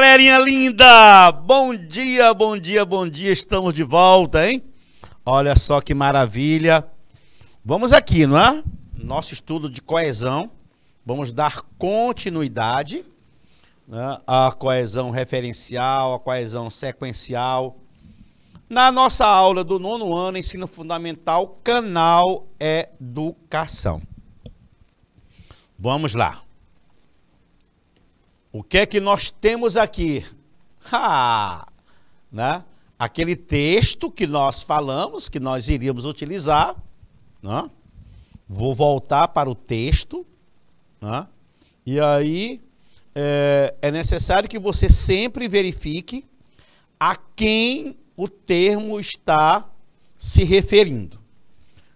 galerinha linda! Bom dia, bom dia, bom dia. Estamos de volta, hein? Olha só que maravilha. Vamos aqui, não é? Nosso estudo de coesão. Vamos dar continuidade né? à coesão referencial, à coesão sequencial. Na nossa aula do nono ano, ensino fundamental, canal educação. Vamos lá. O que é que nós temos aqui? Ah, né? Aquele texto que nós falamos, que nós iríamos utilizar. Né? Vou voltar para o texto. Né? E aí é, é necessário que você sempre verifique a quem o termo está se referindo.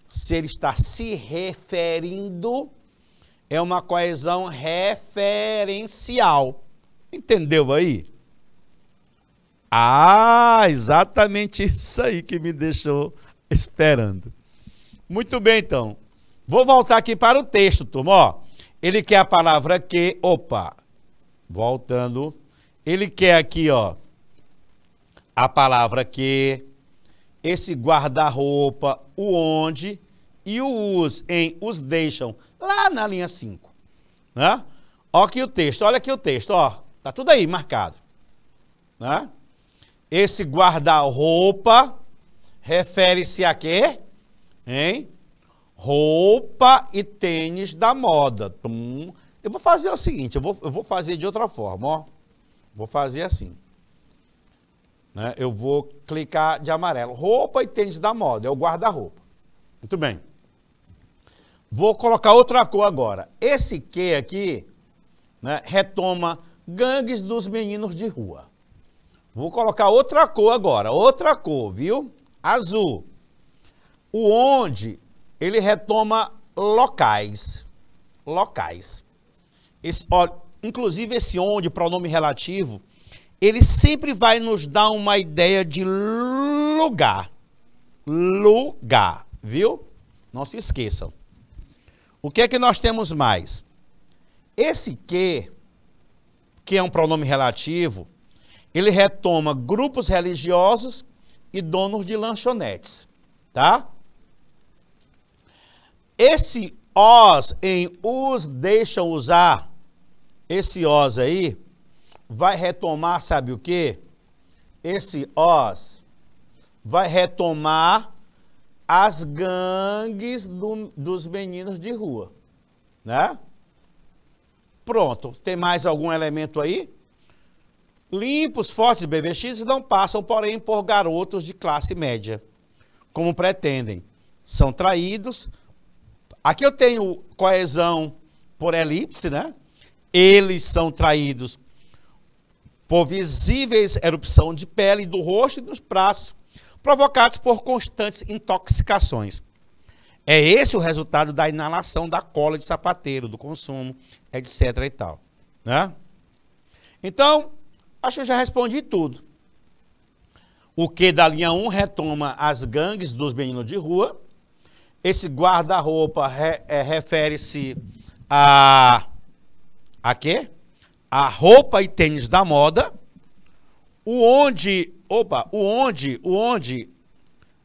Se ele está se referindo é uma coesão referencial. Entendeu aí? Ah, exatamente isso aí que me deixou esperando. Muito bem, então. Vou voltar aqui para o texto, turma. Ó, ele quer a palavra que. Opa! Voltando. Ele quer aqui, ó. A palavra que. Esse guarda-roupa, o onde e o os em os deixam lá na linha 5. Né? Olha aqui o texto, olha aqui o texto, ó. Tá tudo aí marcado. Né? Esse guarda-roupa refere-se a quê? Hein? Roupa e tênis da moda. Tum. Eu vou fazer o seguinte, eu vou, eu vou fazer de outra forma, ó. Vou fazer assim. Né? Eu vou clicar de amarelo. Roupa e tênis da moda, é o guarda-roupa. Muito bem. Vou colocar outra cor agora. Esse Q aqui né, retoma gangues dos meninos de rua. Vou colocar outra cor agora, outra cor, viu? Azul. O onde ele retoma locais. Locais. Esse, ó, inclusive esse onde, pronome relativo, ele sempre vai nos dar uma ideia de lugar. Lugar, viu? Não se esqueçam. O que é que nós temos mais? Esse que, que é um pronome relativo, ele retoma grupos religiosos e donos de lanchonetes, tá? Esse os em os deixam usar, esse os aí, vai retomar, sabe o que? Esse os vai retomar as gangues do, dos meninos de rua, né? Pronto, tem mais algum elemento aí? Limpos, fortes BBX não passam, porém, por garotos de classe média, como pretendem. São traídos. Aqui eu tenho coesão por elipse, né? Eles são traídos por visíveis erupção de pele do rosto e dos braços, provocados por constantes intoxicações. É esse o resultado da inalação da cola de sapateiro, do consumo, etc. e tal. Né? Então, acho que eu já respondi tudo. O que da linha 1 retoma as gangues dos meninos de rua. Esse guarda-roupa re, é, refere-se a. a quê? A roupa e tênis da moda. O onde Opa, o onde, o onde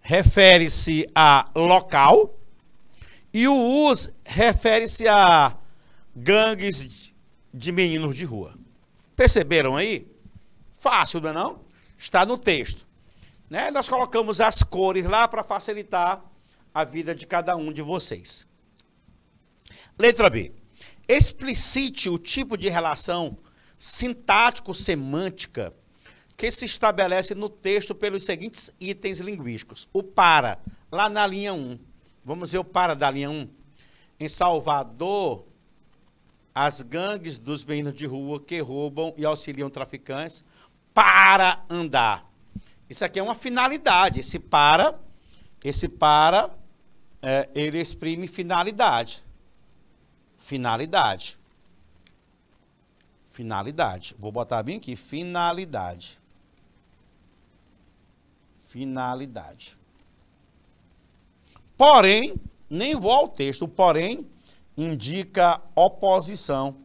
refere-se a local e o us refere-se a gangues de meninos de rua. Perceberam aí? Fácil, não é não? Está no texto. Né? Nós colocamos as cores lá para facilitar a vida de cada um de vocês. Letra B. Explicite o tipo de relação sintático-semântica que se estabelece no texto pelos seguintes itens linguísticos. O para, lá na linha 1. Vamos ver o para da linha 1. Em Salvador, as gangues dos meninos de rua que roubam e auxiliam traficantes para andar. Isso aqui é uma finalidade. Esse para, esse para, é, ele exprime finalidade. Finalidade. Finalidade. Vou botar bem aqui. Finalidade finalidade. Porém, nem vou ao texto, porém, indica oposição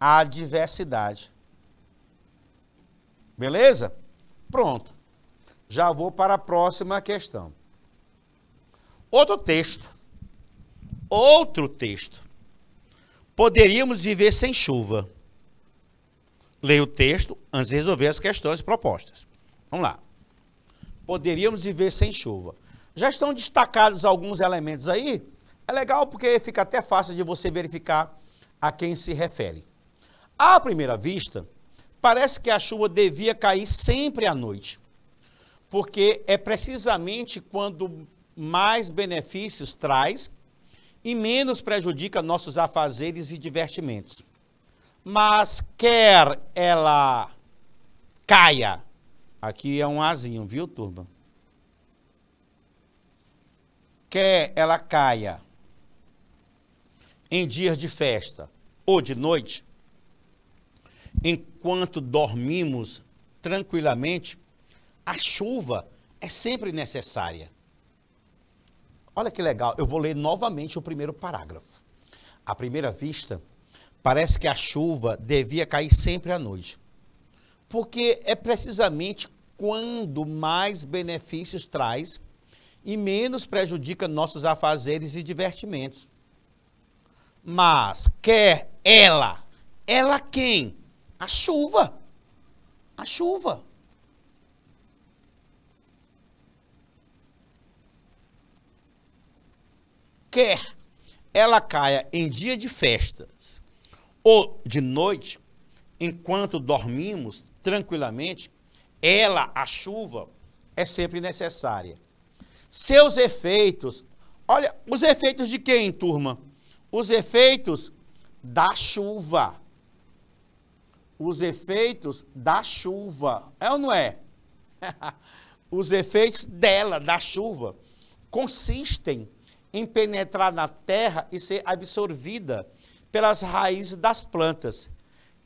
à adversidade. Beleza? Pronto. Já vou para a próxima questão. Outro texto. Outro texto. Poderíamos viver sem chuva. Leia o texto antes de resolver as questões propostas. Vamos lá poderíamos viver sem chuva. Já estão destacados alguns elementos aí. É legal porque fica até fácil de você verificar a quem se refere. À primeira vista, parece que a chuva devia cair sempre à noite, porque é precisamente quando mais benefícios traz e menos prejudica nossos afazeres e divertimentos. Mas quer ela caia Aqui é um azinho, viu, turma? Quer ela caia em dias de festa ou de noite, enquanto dormimos tranquilamente, a chuva é sempre necessária. Olha que legal, eu vou ler novamente o primeiro parágrafo. À primeira vista, parece que a chuva devia cair sempre à noite porque é precisamente quando mais benefícios traz e menos prejudica nossos afazeres e divertimentos. Mas quer ela, ela quem? A chuva. A chuva. Quer ela caia em dia de festas ou de noite, enquanto dormimos, tranquilamente, ela, a chuva, é sempre necessária. Seus efeitos, olha, os efeitos de quem, turma? Os efeitos da chuva. Os efeitos da chuva. É ou não é? os efeitos dela, da chuva, consistem em penetrar na terra e ser absorvida pelas raízes das plantas,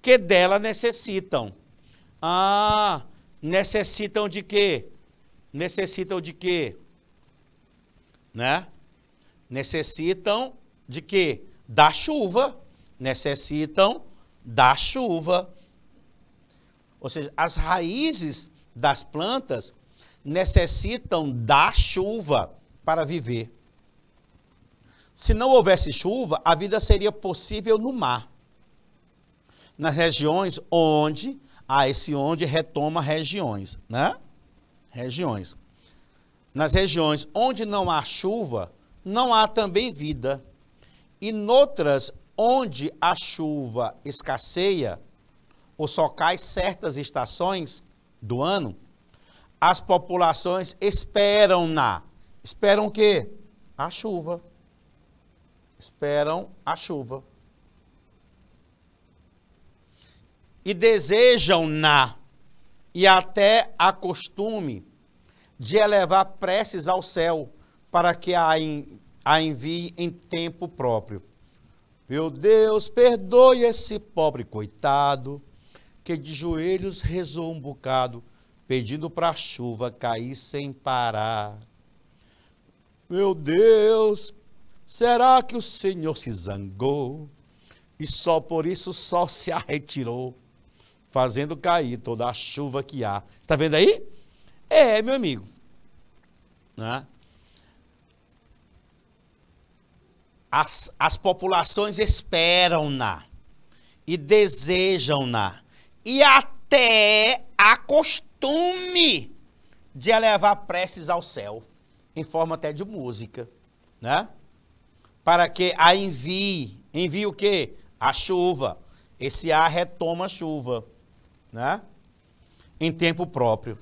que dela necessitam. Ah, necessitam de quê? Necessitam de quê? Né? Necessitam de quê? Da chuva. Necessitam da chuva. Ou seja, as raízes das plantas necessitam da chuva para viver. Se não houvesse chuva, a vida seria possível no mar, nas regiões onde ah, esse onde retoma regiões, né? Regiões. Nas regiões onde não há chuva, não há também vida. E noutras onde a chuva escasseia, ou só cai certas estações do ano, as populações esperam-na. Esperam o quê? A chuva. Esperam a chuva. e desejam-na, e até a costume de elevar preces ao céu, para que a, in, a envie em tempo próprio. Meu Deus, perdoe esse pobre coitado, que de joelhos rezou um bocado, pedindo para a chuva cair sem parar. Meu Deus, será que o Senhor se zangou e só por isso só se arretirou? fazendo cair toda a chuva que há. Está vendo aí? É, meu amigo. Né? As, as populações esperam-na e desejam-na e até há costume de elevar preces ao céu, em forma até de música, né? Para que a envie, envie o quê? A chuva. Esse ar retoma a chuva né? em tempo próprio.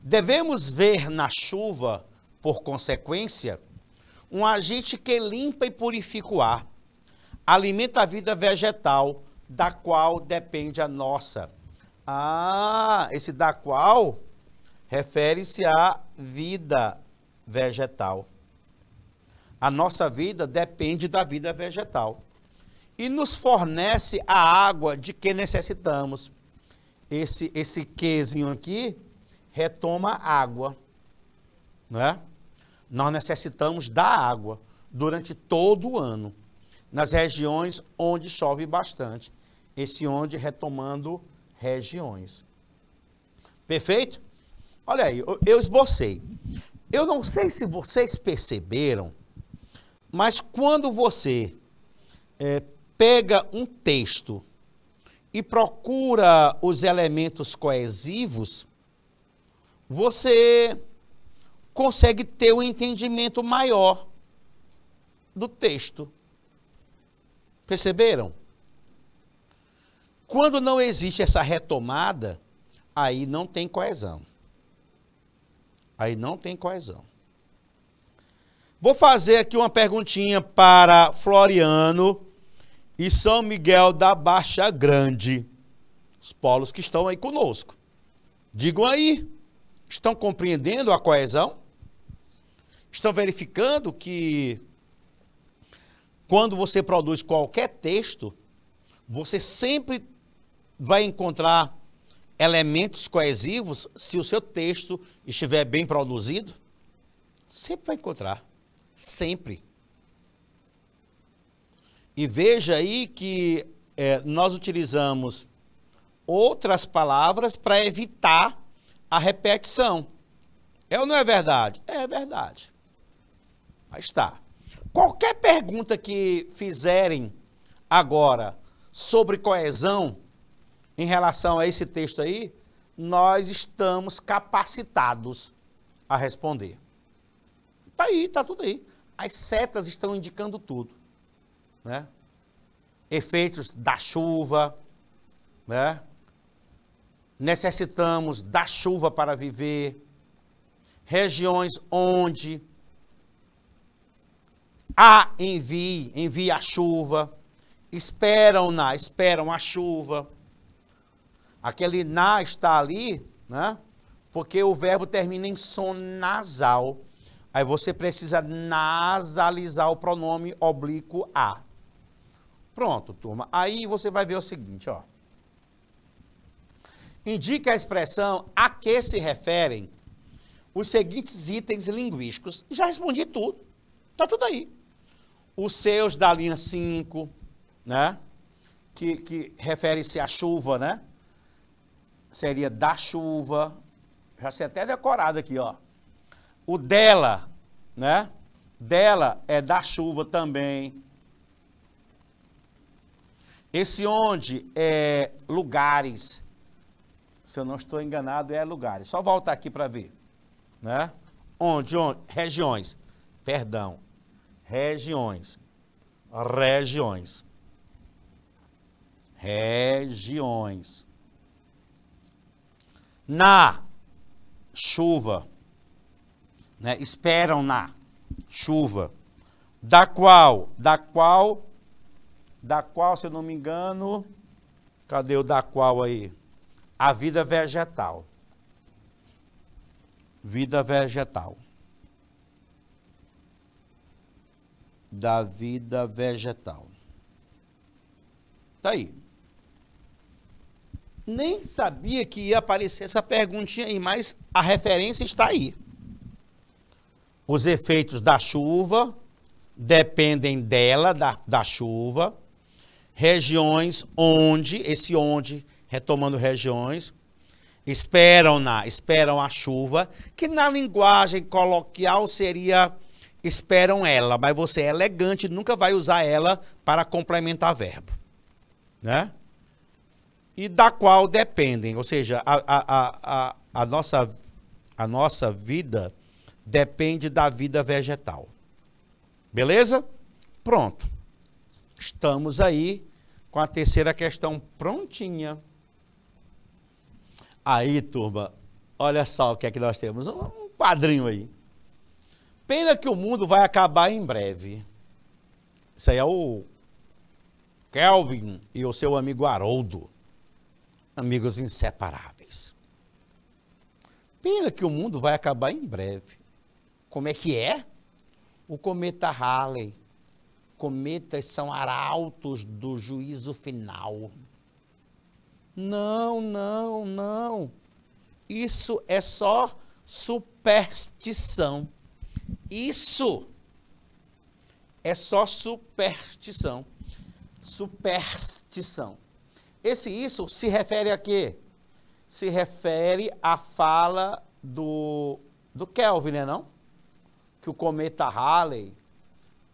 Devemos ver na chuva, por consequência, um agente que limpa e purifica o ar, alimenta a vida vegetal, da qual depende a nossa. Ah, esse da qual refere-se à vida vegetal. A nossa vida depende da vida vegetal. E nos fornece a água de que necessitamos esse, esse quezinho aqui retoma água, né? Nós necessitamos da água durante todo o ano, nas regiões onde chove bastante. Esse onde retomando regiões. Perfeito? Olha aí, eu, eu esbocei. Eu não sei se vocês perceberam, mas quando você é, pega um texto e procura os elementos coesivos, você consegue ter um entendimento maior do texto. Perceberam? Quando não existe essa retomada, aí não tem coesão. Aí não tem coesão. Vou fazer aqui uma perguntinha para Floriano e São Miguel da Baixa Grande. Os polos que estão aí conosco. Digam aí, estão compreendendo a coesão? Estão verificando que quando você produz qualquer texto, você sempre vai encontrar elementos coesivos se o seu texto estiver bem produzido? Sempre vai encontrar. Sempre. E veja aí que é, nós utilizamos outras palavras para evitar a repetição. É ou não é verdade? É verdade. Aí está. Qualquer pergunta que fizerem agora sobre coesão em relação a esse texto aí, nós estamos capacitados a responder. Está aí, está tudo aí. As setas estão indicando tudo né? efeitos da chuva, né? necessitamos da chuva para viver, regiões onde há envie, envie a chuva, esperam-na, esperam a chuva. Aquele na está ali, né? Porque o verbo termina em som nasal. Aí você precisa nasalizar o pronome oblíquo a. Pronto, turma. Aí você vai ver o seguinte, ó. Indica a expressão a que se referem os seguintes itens linguísticos. Já respondi tudo. Tá tudo aí. Os seus da linha 5, né? Que, que refere-se à chuva, né? Seria da chuva. Já sei até decorado aqui, ó. O dela, né? Dela é da chuva também. Esse onde é lugares. Se eu não estou enganado, é lugares. Só voltar aqui para ver. Né? Onde, onde? Regiões. Perdão. Regiões. Regiões. Regiões. Na chuva. Né? Esperam na chuva. Da qual? Da qual da qual, se eu não me engano, cadê o da qual aí? A vida vegetal. Vida vegetal. Da vida vegetal. Tá aí. Nem sabia que ia aparecer essa perguntinha aí, mas a referência está aí. Os efeitos da chuva dependem dela, da, da chuva regiões onde, esse onde, retomando regiões, esperam na, esperam a chuva, que na linguagem coloquial seria esperam ela, mas você é elegante, nunca vai usar ela para complementar verbo, né? E da qual dependem, ou seja, a, a, a, a, nossa, a nossa vida depende da vida vegetal. Beleza? Pronto. Estamos aí com a terceira questão prontinha. Aí, turma, olha só o que é que nós temos. Um quadrinho aí. Pena que o mundo vai acabar em breve. Isso aí é o Kelvin e o seu amigo Haroldo. Amigos inseparáveis. Pena que o mundo vai acabar em breve. Como é que é? O cometa Halley cometas são arautos do juízo final. Não, não, não. Isso é só superstição. Isso é só superstição. Superstição. Esse isso se refere a quê? Se refere à fala do, do Kelvin, né não? Que o cometa Halley,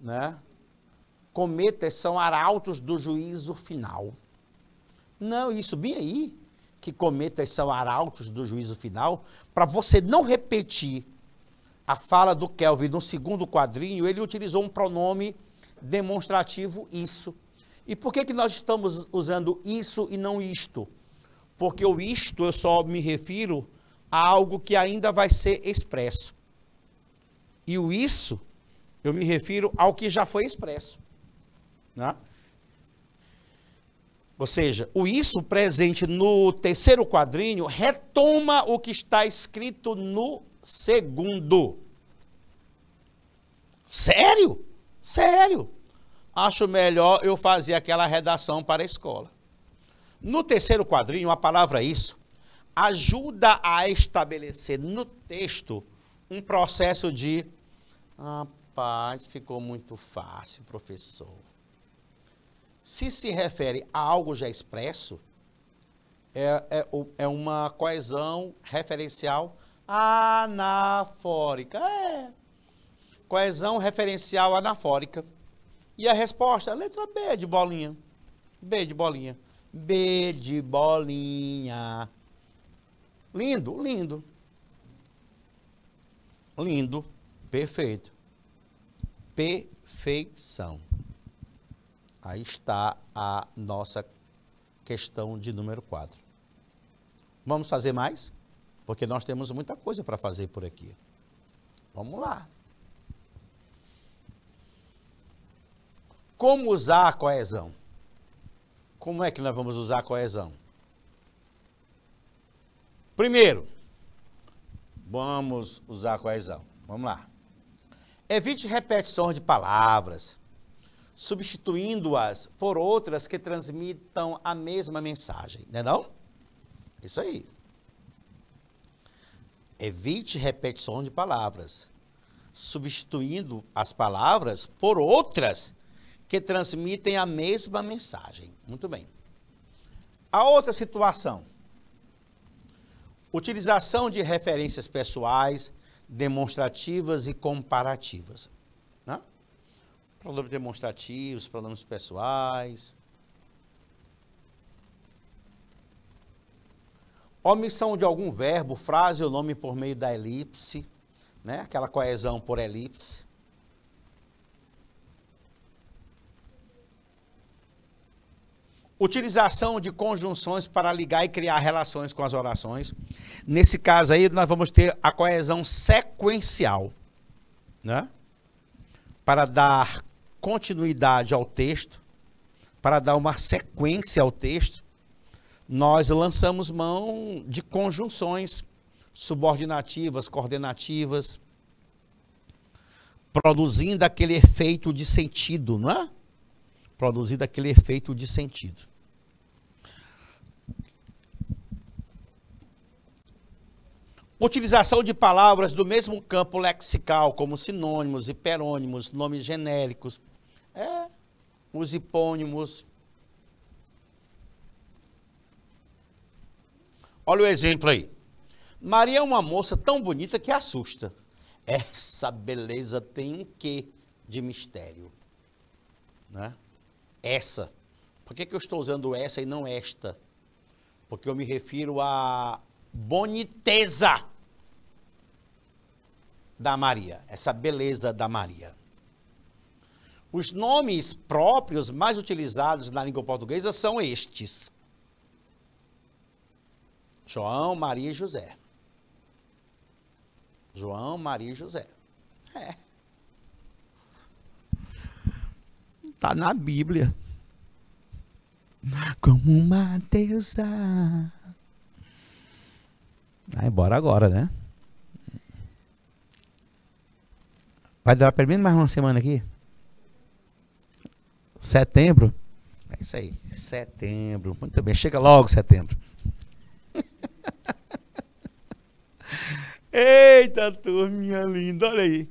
né? cometas são arautos do juízo final. Não, isso bem aí, que cometas são arautos do juízo final, para você não repetir a fala do Kelvin no segundo quadrinho, ele utilizou um pronome demonstrativo isso. E por que, que nós estamos usando isso e não isto? Porque o isto eu só me refiro a algo que ainda vai ser expresso. E o isso eu me refiro ao que já foi expresso. Né? Ou seja, o isso presente no terceiro quadrinho retoma o que está escrito no segundo. Sério? Sério. Acho melhor eu fazer aquela redação para a escola. No terceiro quadrinho, a palavra isso ajuda a estabelecer no texto um processo de. Rapaz, ficou muito fácil, professor. Se se refere a algo já expresso, é, é, é uma coesão referencial anafórica. É. Coesão referencial anafórica. E a resposta? É letra B de bolinha. B de bolinha. B de bolinha. Lindo, lindo. Lindo. Perfeito. Perfeição. Aí está a nossa questão de número 4. Vamos fazer mais? Porque nós temos muita coisa para fazer por aqui. Vamos lá. Como usar a coesão? Como é que nós vamos usar a coesão? Primeiro, vamos usar a coesão. Vamos lá. Evite repetições de palavras substituindo-as por outras que transmitam a mesma mensagem, não é não? Isso aí. Evite repetição de palavras, substituindo as palavras por outras que transmitem a mesma mensagem. Muito bem. A outra situação. Utilização de referências pessoais, demonstrativas e comparativas. Problemas demonstrativos, problemas pessoais. Omissão de algum verbo, frase ou nome por meio da elipse, né? aquela coesão por elipse. Utilização de conjunções para ligar e criar relações com as orações. Nesse caso aí, nós vamos ter a coesão sequencial, né? Para dar continuidade ao texto, para dar uma sequência ao texto, nós lançamos mão de conjunções subordinativas, coordenativas, produzindo aquele efeito de sentido, não é? Produzindo aquele efeito de sentido. Utilização de palavras do mesmo campo lexical, como sinônimos, hiperônimos, nomes genéricos, é, os hipônimos. Olha o exemplo aí. Maria é uma moça tão bonita que assusta. Essa beleza tem um quê de mistério? Né? Essa. Por que, que eu estou usando essa e não esta? Porque eu me refiro à boniteza da Maria, essa beleza da Maria. Os nomes próprios mais utilizados na língua portuguesa são estes: João, Maria e José. João, Maria e José. É. Está na Bíblia. Como uma deusa. Vai embora agora, né? Vai durar pelo menos mais uma semana aqui? Setembro. É isso aí. Setembro. Muito bem. Chega logo setembro. Eita, turminha linda. Olha aí.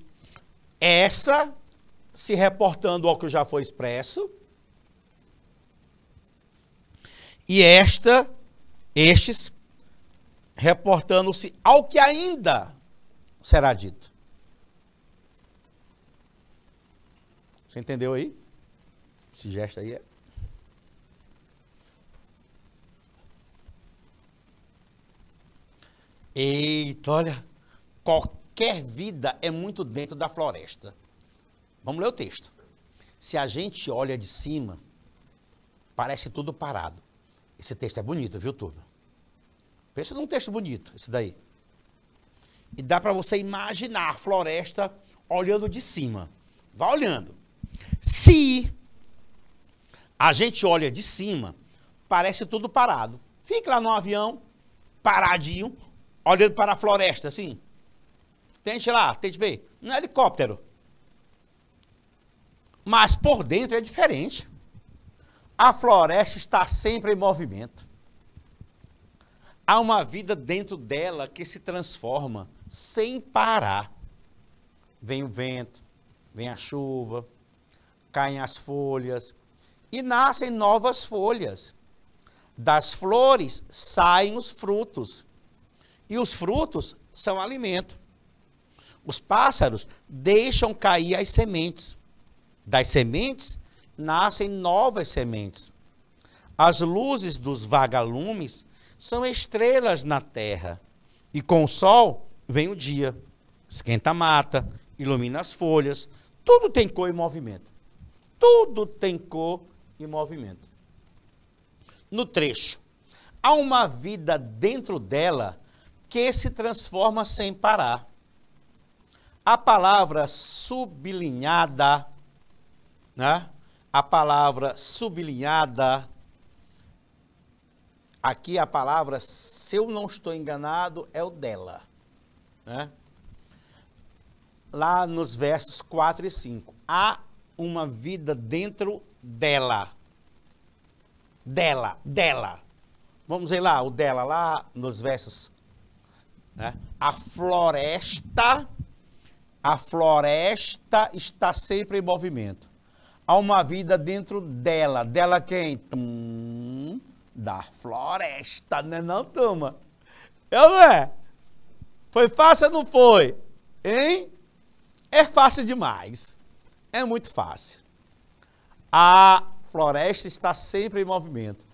Essa, se reportando ao que já foi expresso. E esta, estes, reportando-se ao que ainda será dito. Você entendeu aí? Esse gesto aí é. Eita, olha. Qualquer vida é muito dentro da floresta. Vamos ler o texto. Se a gente olha de cima, parece tudo parado. Esse texto é bonito, viu, tudo Pensa num texto bonito, esse daí. E dá para você imaginar a floresta olhando de cima. Vá olhando. Se a gente olha de cima, parece tudo parado. Fica lá no avião, paradinho, olhando para a floresta, assim. Tente lá, tente ver. Um é helicóptero. Mas por dentro é diferente. A floresta está sempre em movimento. Há uma vida dentro dela que se transforma sem parar. Vem o vento, vem a chuva, caem as folhas, e nascem novas folhas. Das flores saem os frutos, e os frutos são alimento. Os pássaros deixam cair as sementes. Das sementes nascem novas sementes. As luzes dos vagalumes são estrelas na terra, e com o sol vem o dia, esquenta a mata, ilumina as folhas, tudo tem cor e movimento. Tudo tem cor e movimento. No trecho, há uma vida dentro dela que se transforma sem parar. A palavra sublinhada, né? A palavra sublinhada, aqui a palavra, se eu não estou enganado, é o dela, né? Lá nos versos 4 e 5. Há uma vida dentro dela. Dela, dela. Vamos ver lá, o dela, lá nos versos. Né? A floresta, a floresta está sempre em movimento. Há uma vida dentro dela. Dela quem? Tum, da floresta, né não, turma? É não é? Foi fácil ou não foi? Hein? É fácil demais. É muito fácil. A floresta está sempre em movimento.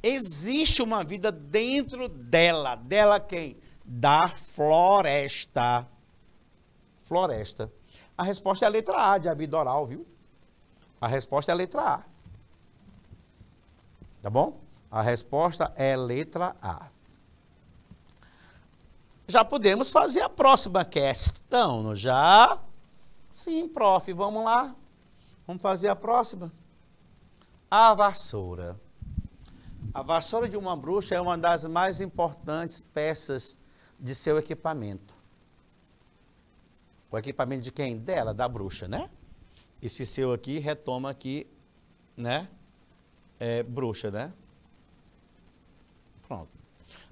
Existe uma vida dentro dela. Dela quem? Da floresta. Floresta. A resposta é a letra A de abidoral, viu? A resposta é a letra A. Tá bom? A resposta é letra A. Já podemos fazer a próxima questão, não já? Sim, prof, vamos lá. Vamos fazer a próxima? A vassoura. A vassoura de uma bruxa é uma das mais importantes peças de seu equipamento. O equipamento de quem? Dela, da bruxa, né? Esse seu aqui retoma aqui, né? É, bruxa, né? Pronto.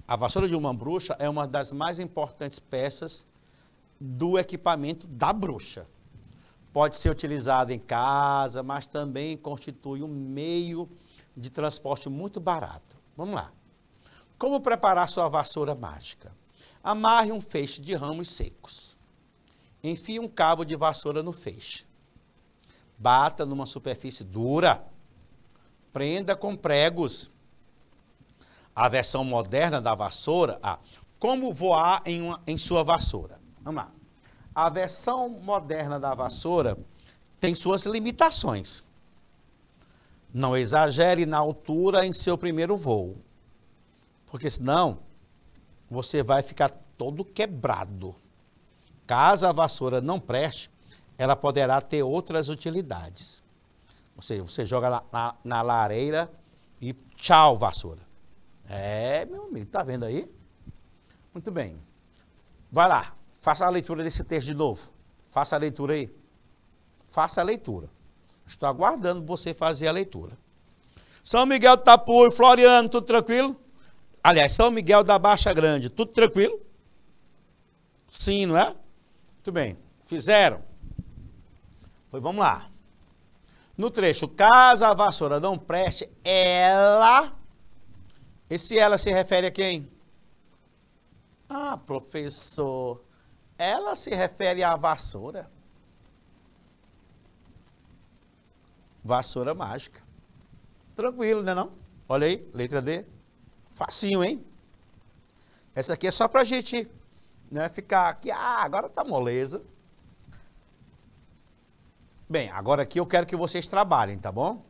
A vassoura de uma bruxa é uma das mais importantes peças do equipamento da bruxa pode ser utilizado em casa, mas também constitui um meio de transporte muito barato. Vamos lá. Como preparar sua vassoura mágica? Amarre um feixe de ramos secos. Enfie um cabo de vassoura no feixe. Bata numa superfície dura. Prenda com pregos. A versão moderna da vassoura, ah, como voar em, uma, em sua vassoura. Vamos lá a versão moderna da vassoura tem suas limitações. Não exagere na altura em seu primeiro voo, porque senão você vai ficar todo quebrado. Caso a vassoura não preste, ela poderá ter outras utilidades. Ou seja, você joga na, na, na lareira e tchau, vassoura. É, meu amigo, tá vendo aí? Muito bem. Vai lá. Faça a leitura desse texto de novo. Faça a leitura aí. Faça a leitura. Estou aguardando você fazer a leitura. São Miguel do Tapu e Floriano, tudo tranquilo? Aliás, São Miguel da Baixa Grande, tudo tranquilo? Sim, não é? Muito bem. Fizeram? Pois vamos lá. No trecho, caso a vassoura não preste, ela. Esse ela se refere a quem? Ah, professor ela se refere à vassoura. Vassoura mágica. Tranquilo, né não? Olha aí, letra D. Facinho, hein? Essa aqui é só pra gente né, ficar aqui, ah, agora tá moleza. Bem, agora aqui eu quero que vocês trabalhem, tá bom?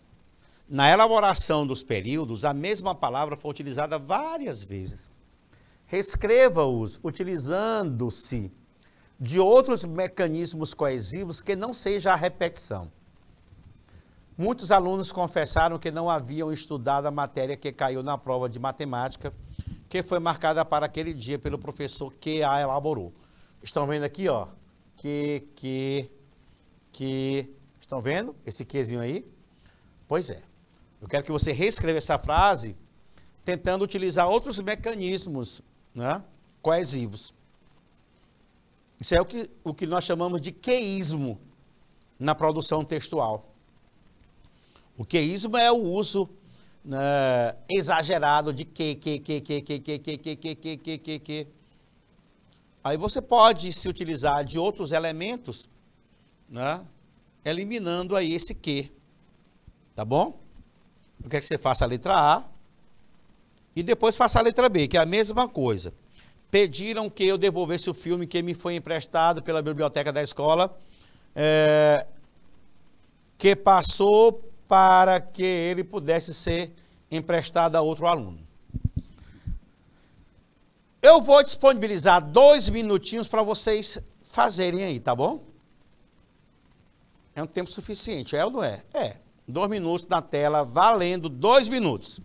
Na elaboração dos períodos, a mesma palavra foi utilizada várias vezes. Reescreva-os utilizando-se de outros mecanismos coesivos que não seja a repetição. Muitos alunos confessaram que não haviam estudado a matéria que caiu na prova de matemática, que foi marcada para aquele dia pelo professor que a elaborou. Estão vendo aqui, ó, que, que, que, estão vendo esse quezinho aí? Pois é. Eu quero que você reescreva essa frase tentando utilizar outros mecanismos né, coesivos. Isso é o que, o que nós chamamos de queísmo na produção textual. O queísmo é o uso né, exagerado de que, que, que, que, que, que, que, que, que, que, que, que, que. Aí você pode se utilizar de outros elementos, né, eliminando aí esse que. Tá bom? Eu quero que você faça a letra A e depois faça a letra B, que é a mesma coisa pediram que eu devolvesse o filme que me foi emprestado pela biblioteca da escola, é, que passou para que ele pudesse ser emprestado a outro aluno. Eu vou disponibilizar dois minutinhos para vocês fazerem aí, tá bom? É um tempo suficiente, é ou não é? É. Dois minutos na tela, valendo dois minutos.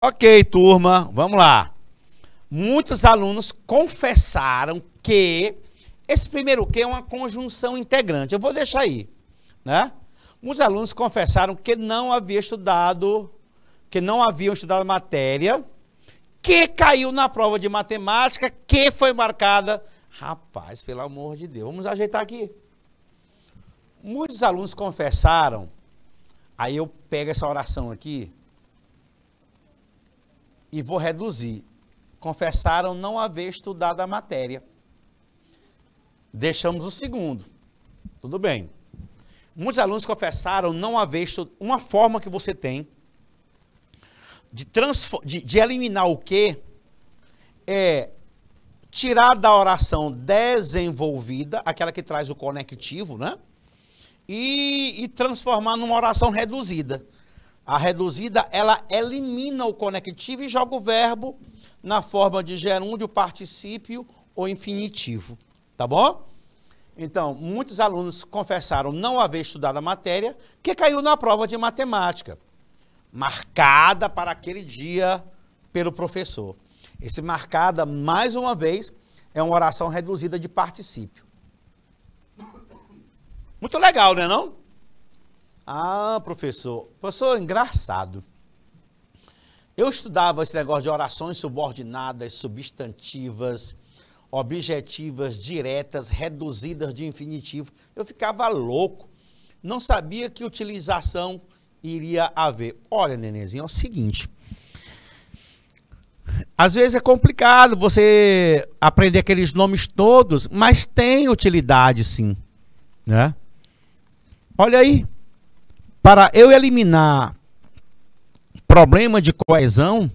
Ok, turma, vamos lá. Muitos alunos confessaram que esse primeiro que é uma conjunção integrante. Eu vou deixar aí, né? Muitos alunos confessaram que não havia estudado, que não haviam estudado matéria, que caiu na prova de matemática, que foi marcada. Rapaz, pelo amor de Deus, vamos ajeitar aqui. Muitos alunos confessaram. Aí eu pego essa oração aqui e vou reduzir. Confessaram não haver estudado a matéria. Deixamos o segundo. Tudo bem. Muitos alunos confessaram não haver estudado. Uma forma que você tem de, de, de eliminar o que é tirar da oração desenvolvida, aquela que traz o conectivo, né? E, e transformar numa oração reduzida. A reduzida, ela elimina o conectivo e joga o verbo na forma de gerúndio, particípio ou infinitivo. Tá bom? Então, muitos alunos confessaram não haver estudado a matéria, que caiu na prova de matemática, marcada para aquele dia pelo professor. Esse marcada, mais uma vez, é uma oração reduzida de particípio. Muito legal, né não? É não? Ah, professor. Professor, engraçado. Eu estudava esse negócio de orações subordinadas, substantivas, objetivas, diretas, reduzidas de infinitivo. Eu ficava louco. Não sabia que utilização iria haver. Olha, nenenzinho, é o seguinte. Às vezes é complicado você aprender aqueles nomes todos, mas tem utilidade sim, né? Olha aí, para eu eliminar problema de coesão,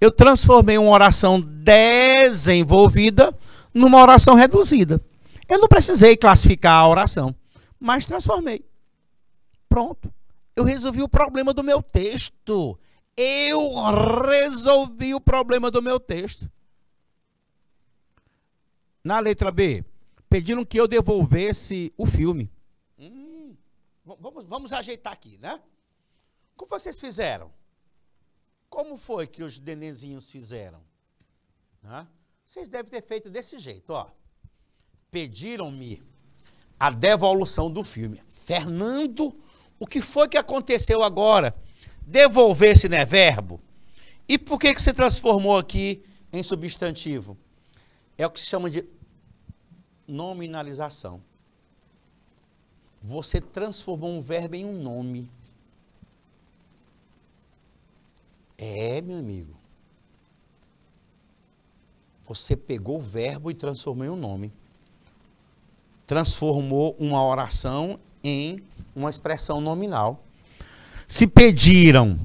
eu transformei uma oração desenvolvida numa oração reduzida. Eu não precisei classificar a oração, mas transformei. Pronto. Eu resolvi o problema do meu texto. Eu resolvi o problema do meu texto. Na letra B, pediram que eu devolvesse o filme. Vamos, vamos ajeitar aqui, né? Como vocês fizeram? Como foi que os nenenzinhos fizeram? Né? Vocês devem ter feito desse jeito, ó. Pediram-me a devolução do filme. Fernando, o que foi que aconteceu agora? Devolver-se né verbo? E por que, que se transformou aqui em substantivo? É o que se chama de nominalização você transformou um verbo em um nome. É, meu amigo. Você pegou o verbo e transformou em um nome. Transformou uma oração em uma expressão nominal. Se pediram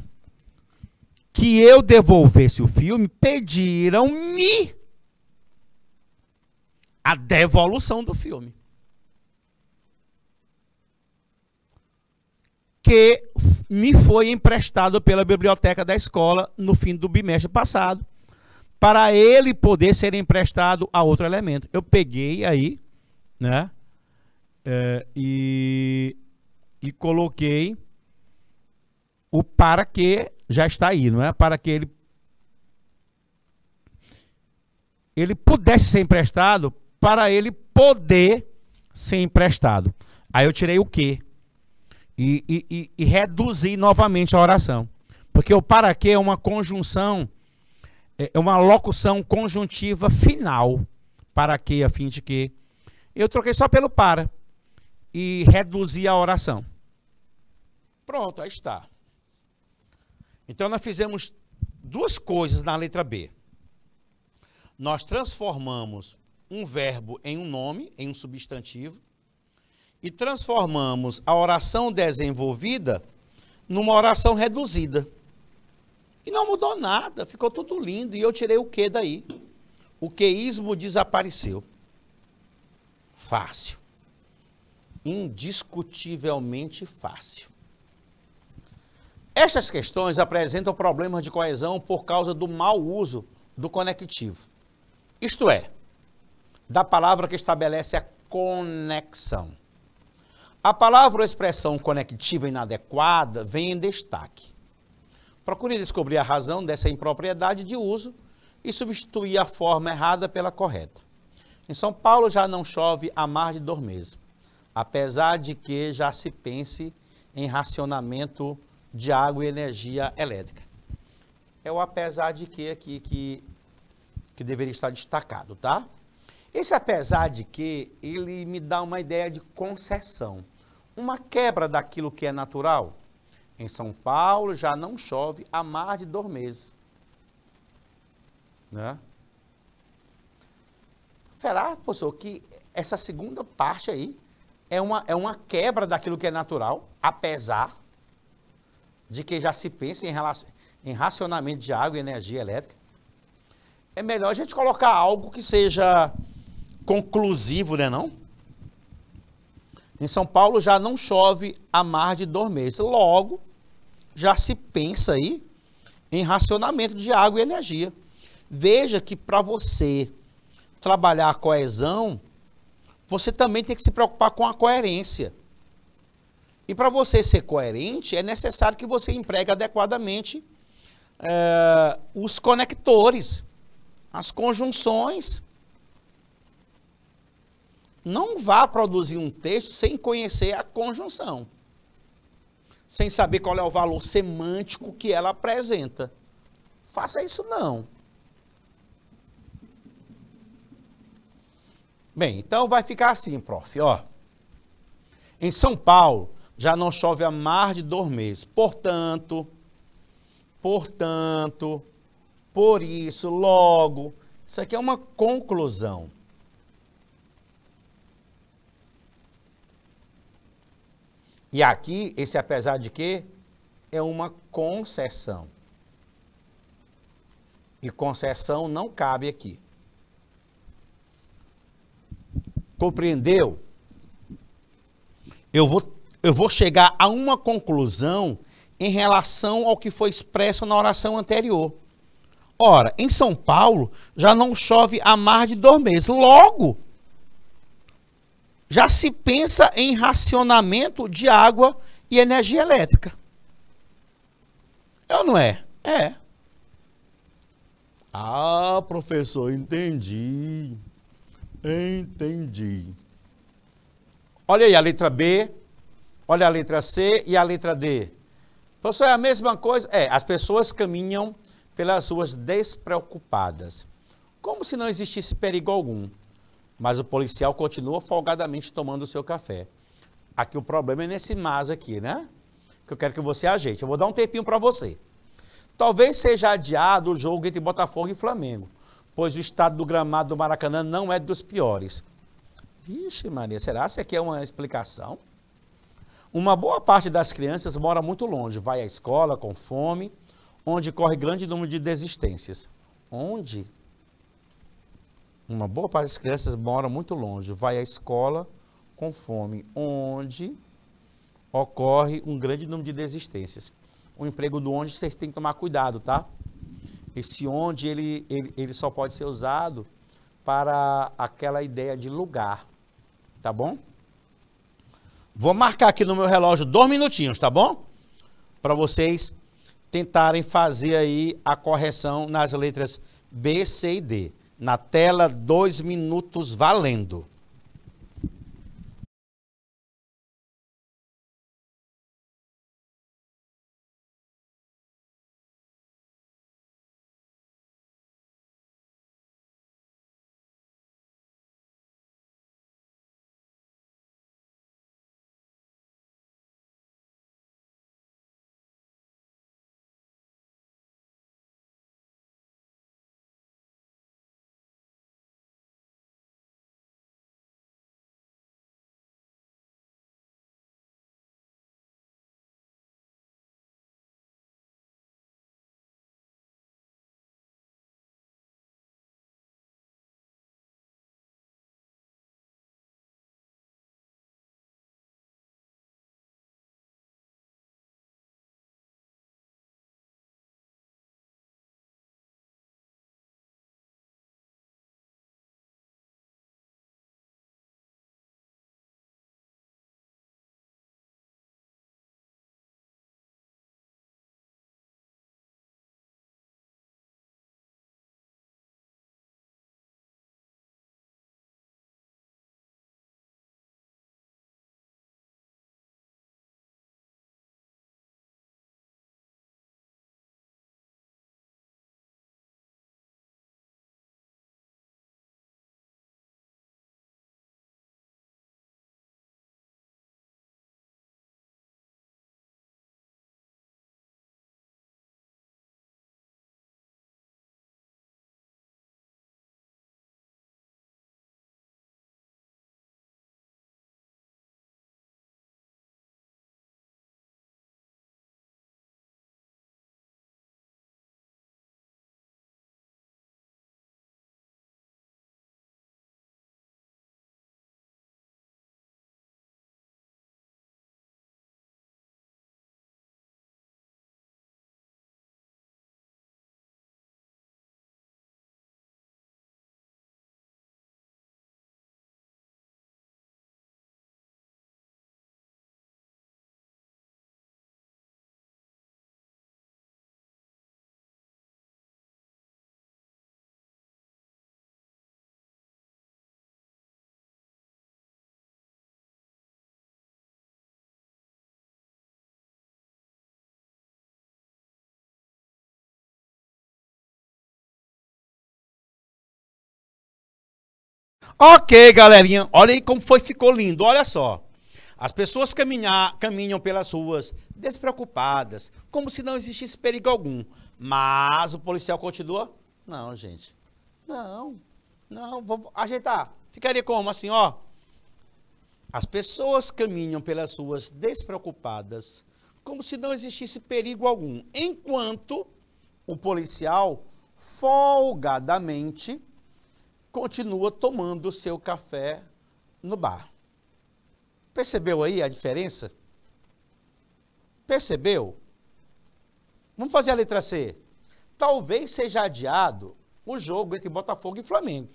que eu devolvesse o filme, pediram-me a devolução do filme. que me foi emprestado pela biblioteca da escola no fim do bimestre passado, para ele poder ser emprestado a outro elemento. Eu peguei aí, né? É, e, e coloquei o para que já está aí, não é? Para que ele ele pudesse ser emprestado, para ele poder ser emprestado. Aí eu tirei o que? e, e, e reduzir novamente a oração. Porque o para quê é uma conjunção, é, é uma locução conjuntiva final. Para que, a fim de que. Eu troquei só pelo para e reduzi a oração. Pronto, aí está. Então nós fizemos duas coisas na letra B. Nós transformamos um verbo em um nome, em um substantivo, e transformamos a oração desenvolvida numa oração reduzida. E não mudou nada, ficou tudo lindo. E eu tirei o que daí? O queísmo desapareceu. Fácil. Indiscutivelmente fácil. Estas questões apresentam problemas de coesão por causa do mau uso do conectivo. Isto é, da palavra que estabelece a conexão. A palavra ou expressão conectiva inadequada vem em destaque. Procure descobrir a razão dessa impropriedade de uso e substituir a forma errada pela correta. Em São Paulo já não chove há mais de dois meses, apesar de que já se pense em racionamento de água e energia elétrica. É o apesar de que aqui que, que deveria estar destacado, tá? Esse apesar de que, ele me dá uma ideia de concessão uma quebra daquilo que é natural. Em São Paulo já não chove há mais de dois meses. Né? Será, professor, que essa segunda parte aí é uma, é uma quebra daquilo que é natural, apesar de que já se pensa em, relação, em racionamento de água e energia elétrica? É melhor a gente colocar algo que seja conclusivo, né não? Em São Paulo já não chove há mais de dois meses. Logo, já se pensa aí em racionamento de água e energia. Veja que para você trabalhar a coesão, você também tem que se preocupar com a coerência. E para você ser coerente, é necessário que você empregue adequadamente é, os conectores, as conjunções. Não vá produzir um texto sem conhecer a conjunção, sem saber qual é o valor semântico que ela apresenta. Faça isso não. Bem, então vai ficar assim, prof. Ó. Em São Paulo já não chove há mais de dois meses. Portanto, portanto, por isso, logo. Isso aqui é uma conclusão. E aqui, esse apesar de quê? É uma concessão. E concessão não cabe aqui. Compreendeu? Eu vou, eu vou chegar a uma conclusão em relação ao que foi expresso na oração anterior. Ora, em São Paulo já não chove há mais de dois meses. Logo, já se pensa em racionamento de água e energia elétrica. É ou não é? É. Ah, professor, entendi. Entendi. Olha aí a letra B, olha a letra C e a letra D. Professor, é a mesma coisa? É, as pessoas caminham pelas ruas despreocupadas, como se não existisse perigo algum. Mas o policial continua folgadamente tomando o seu café. Aqui o problema é nesse mas aqui, né? Que eu quero que você ajeite. Eu vou dar um tempinho para você. Talvez seja adiado o jogo entre Botafogo e Flamengo, pois o estado do gramado do Maracanã não é dos piores. Vixe, Maria, será que aqui é uma explicação? Uma boa parte das crianças mora muito longe, vai à escola com fome, onde corre grande número de desistências. Onde? uma boa parte das crianças mora muito longe, vai à escola com fome, onde ocorre um grande número de desistências. O emprego do onde vocês têm que tomar cuidado, tá? Esse onde ele, ele, ele só pode ser usado para aquela ideia de lugar, tá bom? Vou marcar aqui no meu relógio dois minutinhos, tá bom? Para vocês tentarem fazer aí a correção nas letras B, C e D. Na tela, dois minutos valendo. Ok, galerinha, olha aí como foi, ficou lindo, olha só. As pessoas caminhar, caminham pelas ruas despreocupadas, como se não existisse perigo algum. Mas o policial continua? Não, gente. Não, não, vou ajeitar. Ficaria como assim, ó? As pessoas caminham pelas ruas despreocupadas, como se não existisse perigo algum, enquanto o policial folgadamente continua tomando o seu café no bar. Percebeu aí a diferença? Percebeu? Vamos fazer a letra C. Talvez seja adiado o jogo entre Botafogo e Flamengo.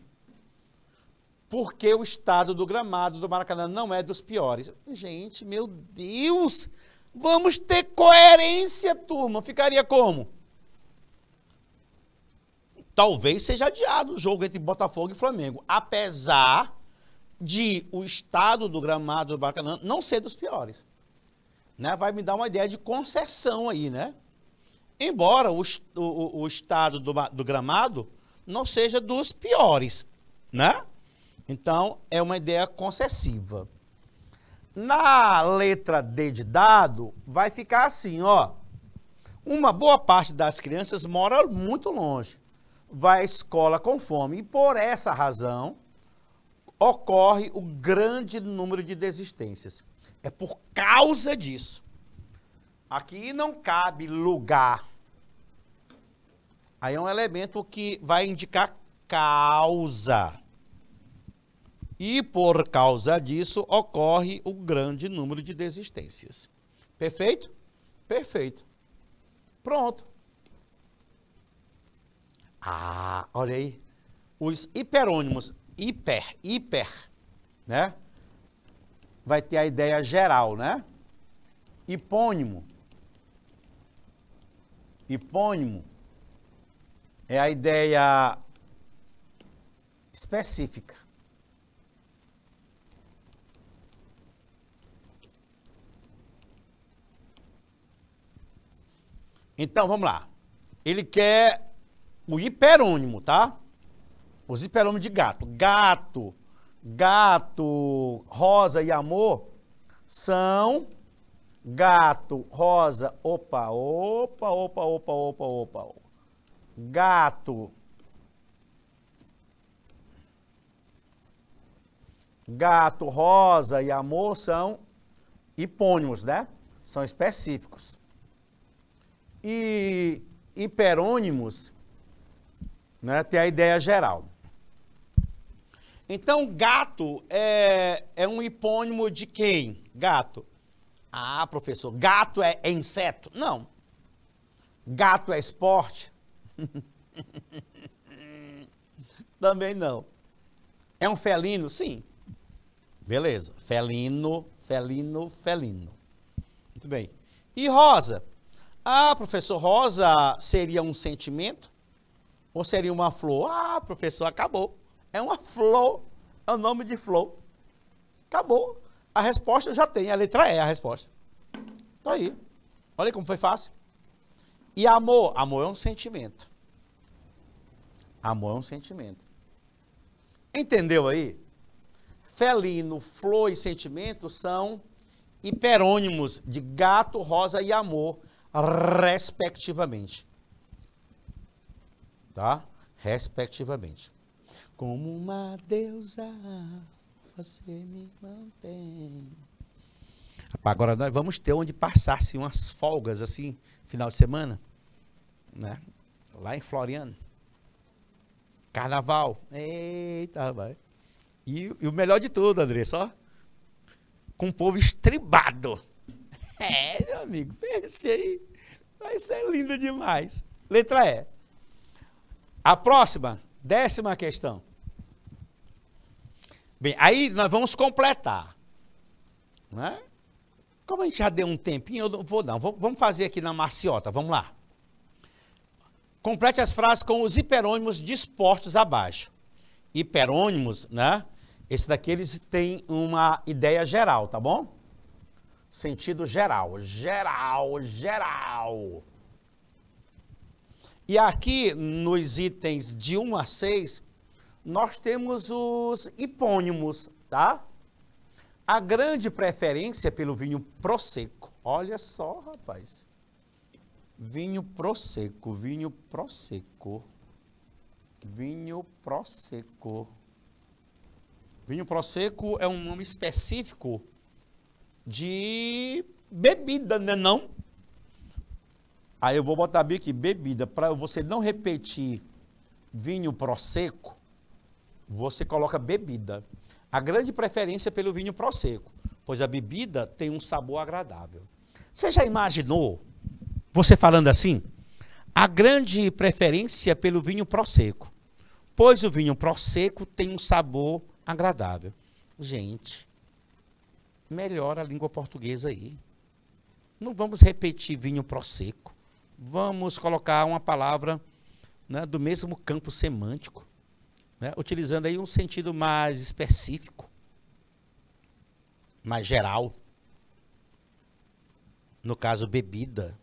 Porque o estado do gramado do Maracanã não é dos piores. Gente, meu Deus! Vamos ter coerência, turma. Ficaria como? talvez seja adiado o jogo entre Botafogo e Flamengo, apesar de o estado do gramado do Maracanã não ser dos piores. Né? Vai me dar uma ideia de concessão aí, né? Embora o, o, o estado do, do gramado não seja dos piores, né? Então, é uma ideia concessiva. Na letra D de dado, vai ficar assim, ó. Uma boa parte das crianças mora muito longe vai à escola com fome. E por essa razão, ocorre o grande número de desistências. É por causa disso. Aqui não cabe lugar. Aí é um elemento que vai indicar causa. E por causa disso ocorre o grande número de desistências. Perfeito? Perfeito. Pronto. Ah, olha aí. Os hiperônimos, hiper, hiper, né? Vai ter a ideia geral, né? Hipônimo. Hipônimo é a ideia específica. Então, vamos lá. Ele quer o hiperônimo, tá? Os hiperônimos de gato. Gato, gato, rosa e amor são gato, rosa, opa, opa, opa, opa, opa, opa. Gato. Gato, rosa e amor são hipônimos, né? São específicos. E hiperônimos né, ter a ideia geral. Então, gato é, é um hipônimo de quem? Gato. Ah, professor, gato é, é inseto? Não. Gato é esporte? Também não. É um felino? Sim. Beleza. Felino, felino, felino. Muito bem. E rosa? Ah, professor, rosa seria um sentimento? Ou seria uma flor? Ah, professor, acabou. É uma flor, é o nome de flor. Acabou. A resposta já tem, a letra é a resposta. Tá aí. Olha como foi fácil. E amor? Amor é um sentimento. Amor é um sentimento. Entendeu aí? Felino, flor e sentimento são hiperônimos de gato, rosa e amor, respectivamente tá? Respectivamente. Como uma deusa, você me mantém. Agora nós vamos ter onde passar assim, umas folgas assim, final de semana, né? Lá em Floriano. Carnaval. Eita, vai. E, e o melhor de tudo, André, só com o povo estribado. É, meu amigo, pense aí. Vai ser lindo demais. Letra E. A próxima, décima questão. Bem, aí nós vamos completar. Né? Como a gente já deu um tempinho, eu vou dar. Vamos fazer aqui na maciota, vamos lá. Complete as frases com os hiperônimos dispostos abaixo. Hiperônimos, né? Esse daqui eles têm uma ideia geral, tá bom? Sentido geral, geral, geral. E aqui nos itens de 1 a 6, nós temos os hipônimos, tá? A grande preferência é pelo vinho prosecco. Olha só, rapaz. Vinho prosecco, vinho prosecco. Vinho prosecco. Vinho prosecco é um nome específico de bebida, né não? Aí eu vou botar bem aqui, bebida. Para você não repetir vinho proseco. você coloca bebida. A grande preferência é pelo vinho proseco, pois a bebida tem um sabor agradável. Você já imaginou, você falando assim, a grande preferência é pelo vinho proseco, pois o vinho proseco tem um sabor agradável. Gente, melhora a língua portuguesa aí. Não vamos repetir vinho proseco vamos colocar uma palavra né, do mesmo campo semântico, né, utilizando aí um sentido mais específico, mais geral. No caso, bebida.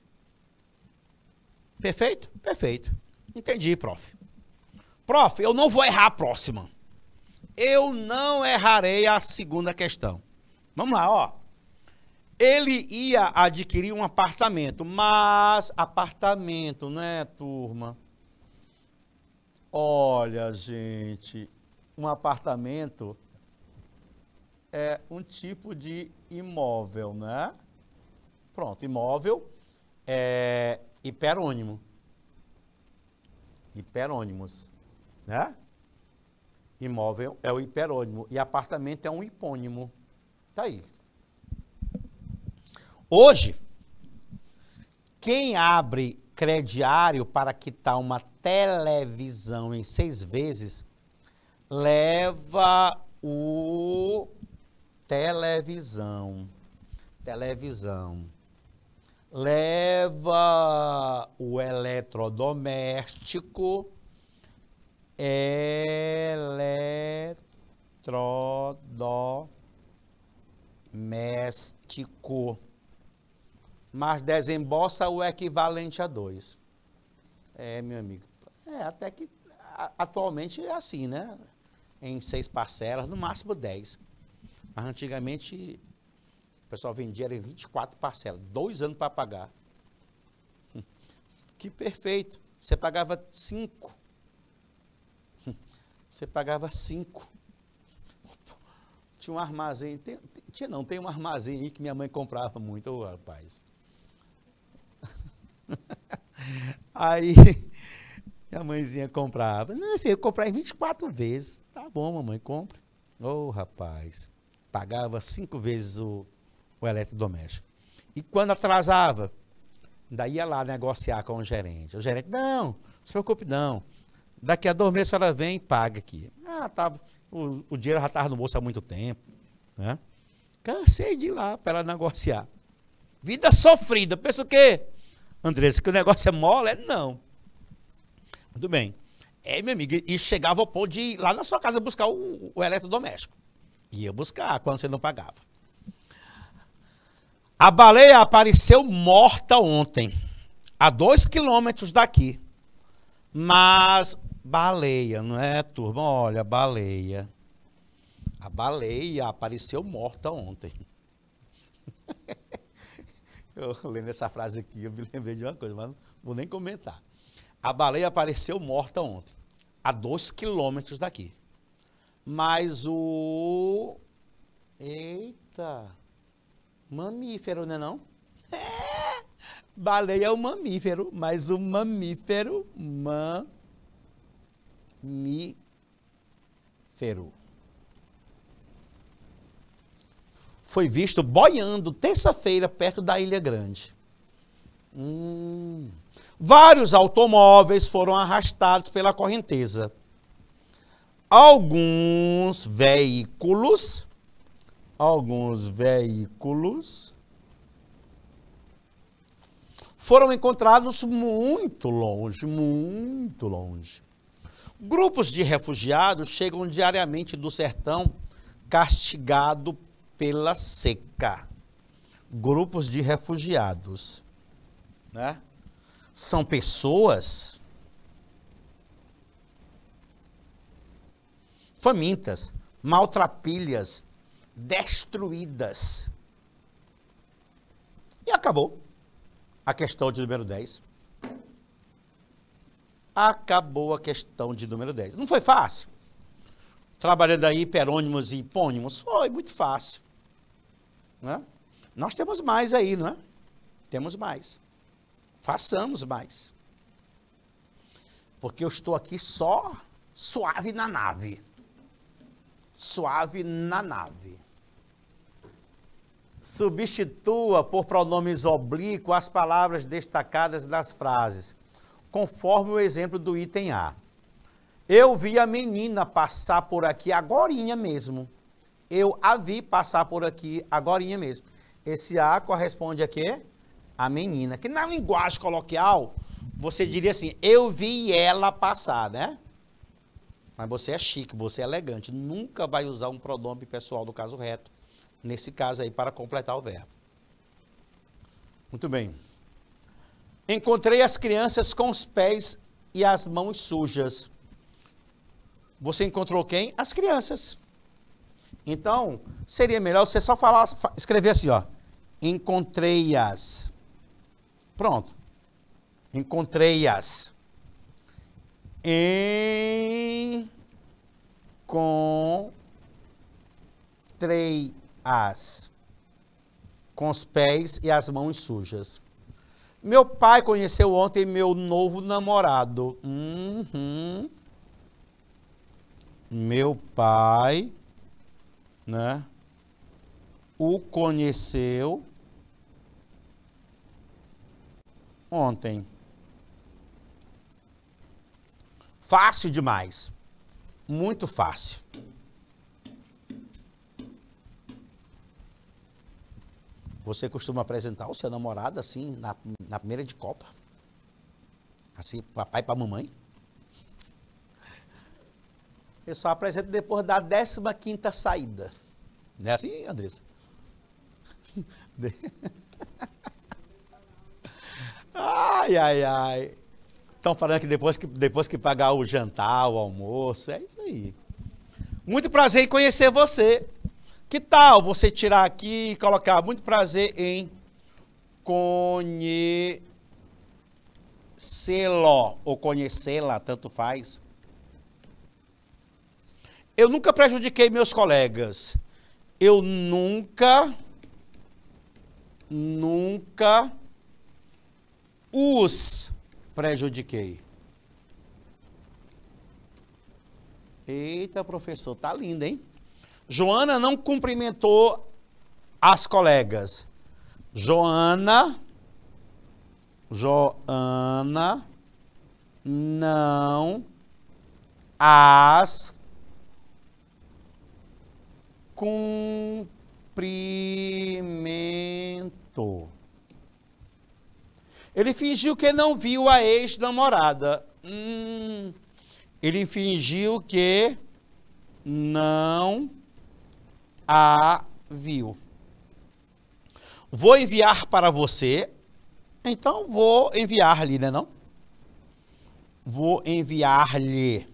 Perfeito? Perfeito. Entendi, prof. Prof, eu não vou errar a próxima. Eu não errarei a segunda questão. Vamos lá, ó. Ele ia adquirir um apartamento, mas apartamento, né, turma? Olha, gente, um apartamento é um tipo de imóvel, né? Pronto, imóvel é hiperônimo. Hiperônimos, né? Imóvel é o hiperônimo e apartamento é um hipônimo. Tá aí. Hoje, quem abre crediário para quitar uma televisão em seis vezes leva o televisão, televisão, leva o eletrodoméstico, eletrodoméstico mas desembolsa o equivalente a dois. É, meu amigo. É, até que atualmente é assim, né? Em seis parcelas, no máximo dez. Mas antigamente o pessoal vendia em 24 parcelas, dois anos para pagar. Que perfeito. Você pagava cinco. Você pagava cinco. Tinha um armazém, tinha não, tem um armazém aí que minha mãe comprava muito, oh, rapaz. Aí a mãezinha comprava. Não, filho, eu comprei 24 vezes. Tá bom, mamãe, compra. Ô, oh, rapaz. Pagava cinco vezes o, o eletrodoméstico. E quando atrasava, daí ia lá negociar com o gerente. O gerente, não, não se preocupe não. Daqui a dois meses a senhora vem e paga aqui. Ah, tava tá, o, o dinheiro já estava no bolso há muito tempo. Né? Cansei de ir lá para negociar. Vida sofrida. Pensa o quê? Andressa, que o negócio é mole? É, não. Muito bem. É, minha amiga, e chegava ao ponto de ir lá na sua casa buscar o, o eletrodoméstico. Ia buscar quando você não pagava. A baleia apareceu morta ontem, a dois quilômetros daqui. Mas baleia, não é, turma? Olha, baleia. A baleia apareceu morta ontem. Eu lendo essa frase aqui, eu me lembrei de uma coisa, mas não vou nem comentar. A baleia apareceu morta ontem, a dois quilômetros daqui. Mas o. Eita! Mamífero, né, não é não? É. Baleia é um mamífero, mas o mamífero. Mamífero. foi visto boiando terça-feira perto da Ilha Grande. Hum. Vários automóveis foram arrastados pela correnteza. Alguns veículos, alguns veículos foram encontrados muito longe, muito longe. Grupos de refugiados chegam diariamente do sertão castigado pela seca, grupos de refugiados, né? São pessoas famintas, maltrapilhas, destruídas. E acabou a questão de número 10. Acabou a questão de número 10. Não foi fácil? Trabalhando aí hiperônimos e hipônimos? Foi muito fácil. Né? Nós temos mais aí, não é? Temos mais. Façamos mais. Porque eu estou aqui só suave na nave. Suave na nave. Substitua por pronomes oblíquos as palavras destacadas nas frases, conforme o exemplo do item A. Eu vi a menina passar por aqui agorinha mesmo eu a vi passar por aqui agorinha mesmo. Esse A corresponde a quê? A menina. Que na linguagem coloquial, você diria assim, eu vi ela passar, né? Mas você é chique, você é elegante. Nunca vai usar um pronome pessoal do caso reto, nesse caso aí, para completar o verbo. Muito bem. Encontrei as crianças com os pés e as mãos sujas. Você encontrou quem? As crianças. Então, seria melhor você só falar, escrever assim, ó. Encontrei-as. Pronto. Encontrei-as. Encontrei-as. Com os pés e as mãos sujas. Meu pai conheceu ontem meu novo namorado. Uhum. Meu pai né? O conheceu ontem. Fácil demais. Muito fácil. Você costuma apresentar o seu namorado assim, na, na primeira de Copa? Assim, papai para mamãe? Ele só apresenta depois da 15 saída. Não é assim, Andressa? ai, ai, ai. Estão falando que depois, que depois que pagar o jantar, o almoço, é isso aí. Muito prazer em conhecer você. Que tal você tirar aqui e colocar muito prazer em conhecê-lo ou conhecê-la, tanto faz. Eu nunca prejudiquei meus colegas. Eu nunca, nunca os prejudiquei. Eita, professor, tá lindo, hein? Joana não cumprimentou as colegas. Joana, Joana não as cumprimento. Ele fingiu que não viu a ex-namorada. Hum, ele fingiu que não a viu. Vou enviar para você. Então vou enviar-lhe, né não? Vou enviar-lhe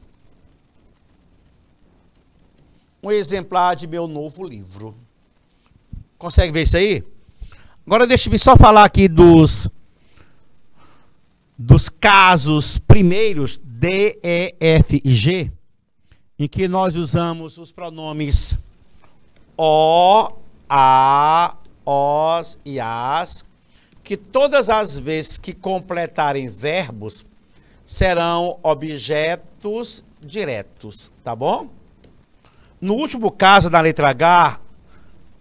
um exemplar de meu novo livro. Consegue ver isso aí? Agora deixe-me só falar aqui dos dos casos primeiros D, E, F e G, em que nós usamos os pronomes O, A, Os e As, que todas as vezes que completarem verbos serão objetos diretos, tá bom? No último caso da letra H,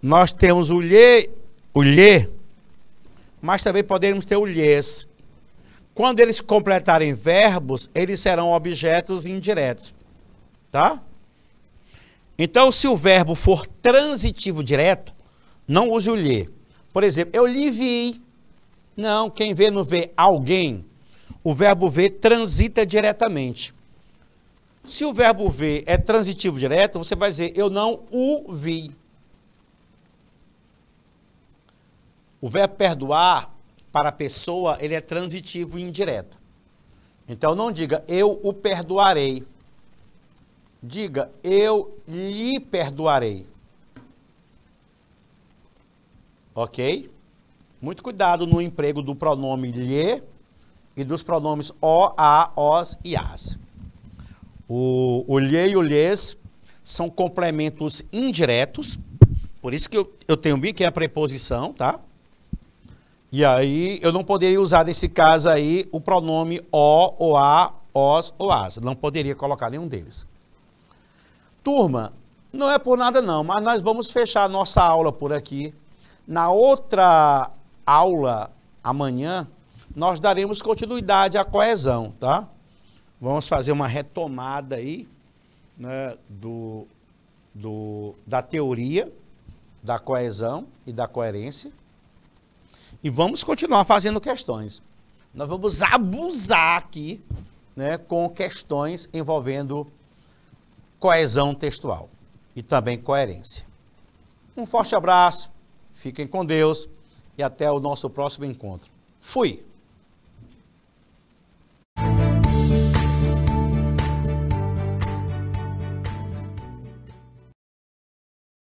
nós temos o lhe, o lhe, mas também podemos ter o lhes. Quando eles completarem verbos, eles serão objetos indiretos. Tá? Então, se o verbo for transitivo direto, não use o lhe. Por exemplo, eu lhe vi. Não, quem vê não vê alguém. O verbo ver transita diretamente. Se o verbo ver é transitivo direto, você vai dizer eu não o vi. O verbo perdoar para a pessoa, ele é transitivo indireto. Então não diga eu o perdoarei. Diga eu lhe perdoarei. OK? Muito cuidado no emprego do pronome lhe e dos pronomes o, a, os e as. O olhei e olhês são complementos indiretos, por isso que eu, eu tenho bem que é a preposição, tá? E aí eu não poderia usar nesse caso aí o pronome o, o a, os ou as. Não poderia colocar nenhum deles. Turma, não é por nada não, mas nós vamos fechar nossa aula por aqui. Na outra aula amanhã, nós daremos continuidade à coesão, tá? Vamos fazer uma retomada aí né, do, do, da teoria da coesão e da coerência. E vamos continuar fazendo questões. Nós vamos abusar aqui né, com questões envolvendo coesão textual e também coerência. Um forte abraço, fiquem com Deus e até o nosso próximo encontro. Fui!